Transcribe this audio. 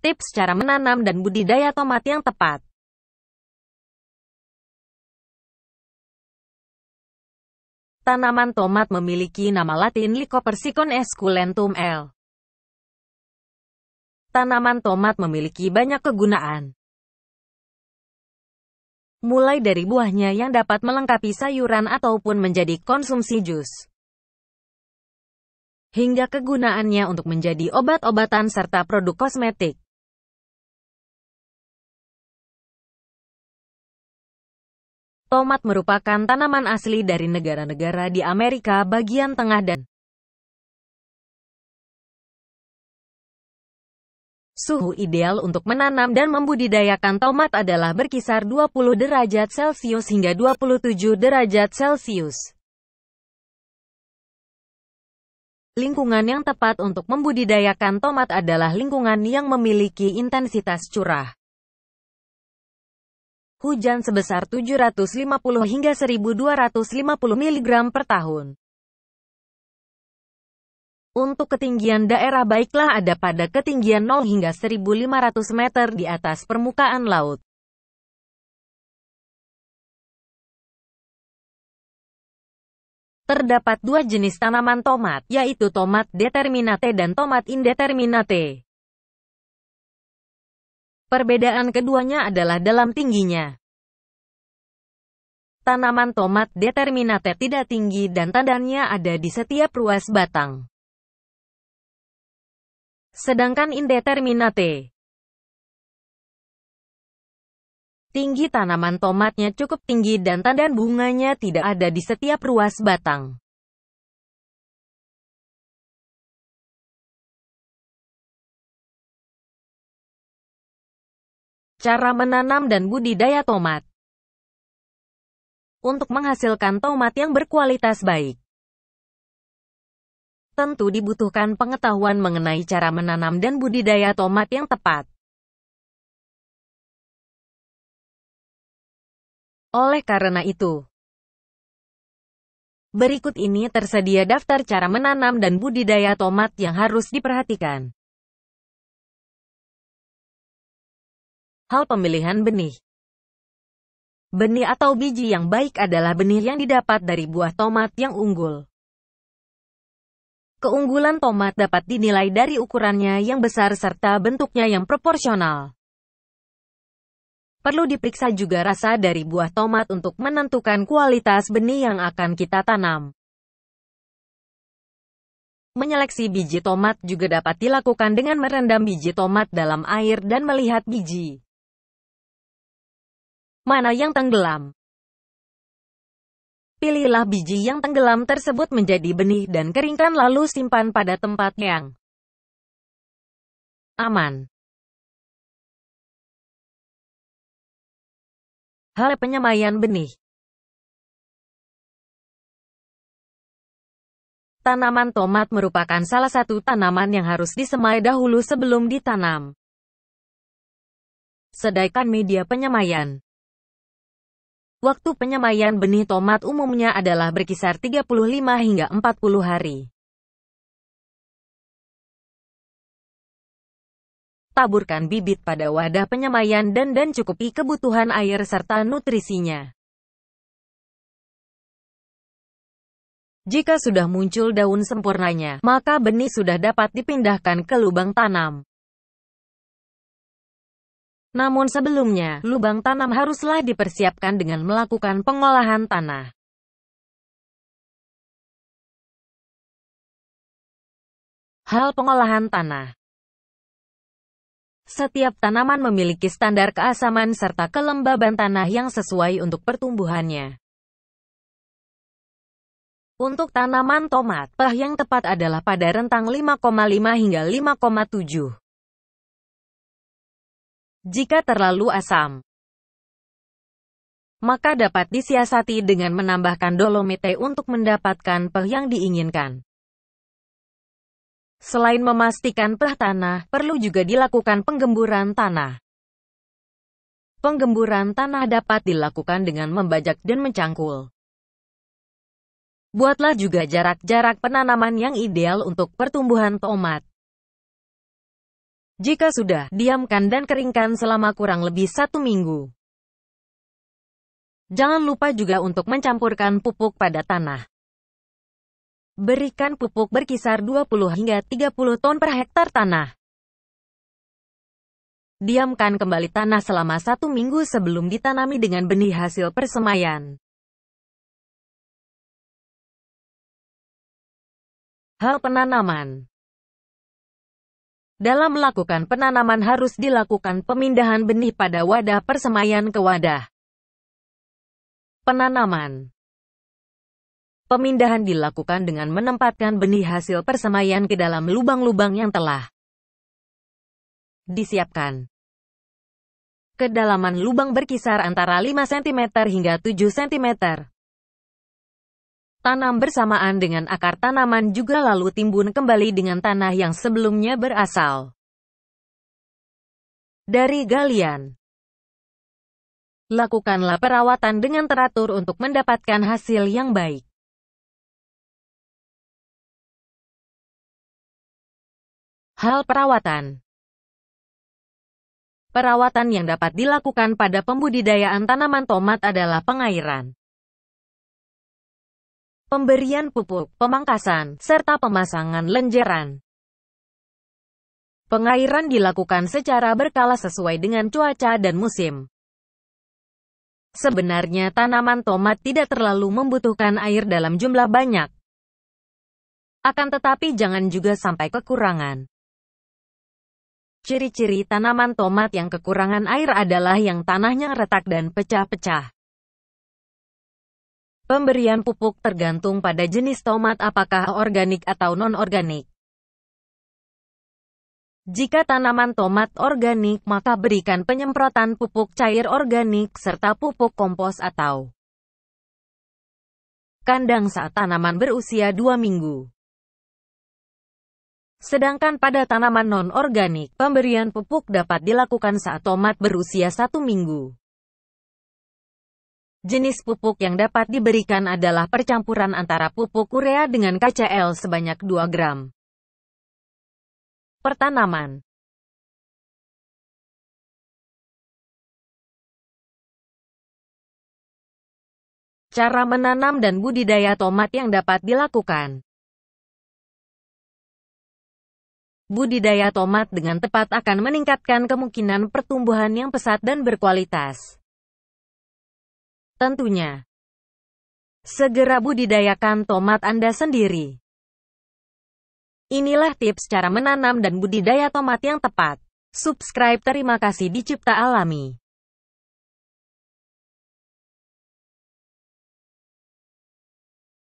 Tips cara menanam dan budidaya tomat yang tepat. Tanaman tomat memiliki nama latin Lycopersicon esculentum L. Tanaman tomat memiliki banyak kegunaan. Mulai dari buahnya yang dapat melengkapi sayuran ataupun menjadi konsumsi jus. Hingga kegunaannya untuk menjadi obat-obatan serta produk kosmetik. Tomat merupakan tanaman asli dari negara-negara di Amerika bagian tengah dan Suhu ideal untuk menanam dan membudidayakan tomat adalah berkisar 20 derajat Celcius hingga 27 derajat Celcius. Lingkungan yang tepat untuk membudidayakan tomat adalah lingkungan yang memiliki intensitas curah. Hujan sebesar 750 hingga 1250 mg per tahun. Untuk ketinggian daerah baiklah ada pada ketinggian 0 hingga 1500 meter di atas permukaan laut. Terdapat dua jenis tanaman tomat, yaitu tomat determinate dan tomat indeterminate. Perbedaan keduanya adalah dalam tingginya. Tanaman tomat determinate tidak tinggi dan tandannya ada di setiap ruas batang. Sedangkan indeterminate tinggi tanaman tomatnya cukup tinggi dan tandan bunganya tidak ada di setiap ruas batang. Cara menanam dan budidaya tomat Untuk menghasilkan tomat yang berkualitas baik, tentu dibutuhkan pengetahuan mengenai cara menanam dan budidaya tomat yang tepat. Oleh karena itu, berikut ini tersedia daftar cara menanam dan budidaya tomat yang harus diperhatikan. Hal pemilihan benih Benih atau biji yang baik adalah benih yang didapat dari buah tomat yang unggul. Keunggulan tomat dapat dinilai dari ukurannya yang besar serta bentuknya yang proporsional. Perlu diperiksa juga rasa dari buah tomat untuk menentukan kualitas benih yang akan kita tanam. Menyeleksi biji tomat juga dapat dilakukan dengan merendam biji tomat dalam air dan melihat biji mana yang tenggelam. Pilihlah biji yang tenggelam tersebut menjadi benih dan keringkan lalu simpan pada tempat yang aman. Hal penyemaian benih Tanaman tomat merupakan salah satu tanaman yang harus disemai dahulu sebelum ditanam. Sedaikan media penyemaian Waktu penyemaian benih tomat umumnya adalah berkisar 35 hingga 40 hari. Taburkan bibit pada wadah penyemaian dan dan cukupi kebutuhan air serta nutrisinya. Jika sudah muncul daun sempurnanya, maka benih sudah dapat dipindahkan ke lubang tanam. Namun sebelumnya, lubang tanam haruslah dipersiapkan dengan melakukan pengolahan tanah. Hal pengolahan tanah Setiap tanaman memiliki standar keasaman serta kelembaban tanah yang sesuai untuk pertumbuhannya. Untuk tanaman tomat, pH yang tepat adalah pada rentang 5,5 hingga 5,7. Jika terlalu asam, maka dapat disiasati dengan menambahkan dolomite untuk mendapatkan peh yang diinginkan. Selain memastikan peh tanah, perlu juga dilakukan penggemburan tanah. Penggemburan tanah dapat dilakukan dengan membajak dan mencangkul. Buatlah juga jarak-jarak penanaman yang ideal untuk pertumbuhan tomat. Jika sudah, diamkan dan keringkan selama kurang lebih satu minggu. Jangan lupa juga untuk mencampurkan pupuk pada tanah. Berikan pupuk berkisar 20 hingga 30 ton per hektar tanah. Diamkan kembali tanah selama satu minggu sebelum ditanami dengan benih hasil persemaian. Hal penanaman dalam melakukan penanaman harus dilakukan pemindahan benih pada wadah persemaian ke wadah. Penanaman Pemindahan dilakukan dengan menempatkan benih hasil persemaian ke dalam lubang-lubang yang telah disiapkan. Kedalaman lubang berkisar antara 5 cm hingga 7 cm. Tanam bersamaan dengan akar tanaman juga lalu timbun kembali dengan tanah yang sebelumnya berasal dari galian. Lakukanlah perawatan dengan teratur untuk mendapatkan hasil yang baik. Hal perawatan Perawatan yang dapat dilakukan pada pembudidayaan tanaman tomat adalah pengairan pemberian pupuk, pemangkasan, serta pemasangan lenjeran. Pengairan dilakukan secara berkala sesuai dengan cuaca dan musim. Sebenarnya tanaman tomat tidak terlalu membutuhkan air dalam jumlah banyak. Akan tetapi jangan juga sampai kekurangan. Ciri-ciri tanaman tomat yang kekurangan air adalah yang tanahnya retak dan pecah-pecah. Pemberian pupuk tergantung pada jenis tomat apakah organik atau non-organik. Jika tanaman tomat organik maka berikan penyemprotan pupuk cair organik serta pupuk kompos atau kandang saat tanaman berusia 2 minggu. Sedangkan pada tanaman non-organik, pemberian pupuk dapat dilakukan saat tomat berusia 1 minggu. Jenis pupuk yang dapat diberikan adalah percampuran antara pupuk urea dengan KCL sebanyak 2 gram. Pertanaman Cara menanam dan budidaya tomat yang dapat dilakukan Budidaya tomat dengan tepat akan meningkatkan kemungkinan pertumbuhan yang pesat dan berkualitas. Tentunya. Segera budidayakan tomat Anda sendiri. Inilah tips cara menanam dan budidaya tomat yang tepat. Subscribe terima kasih dicipta Alami.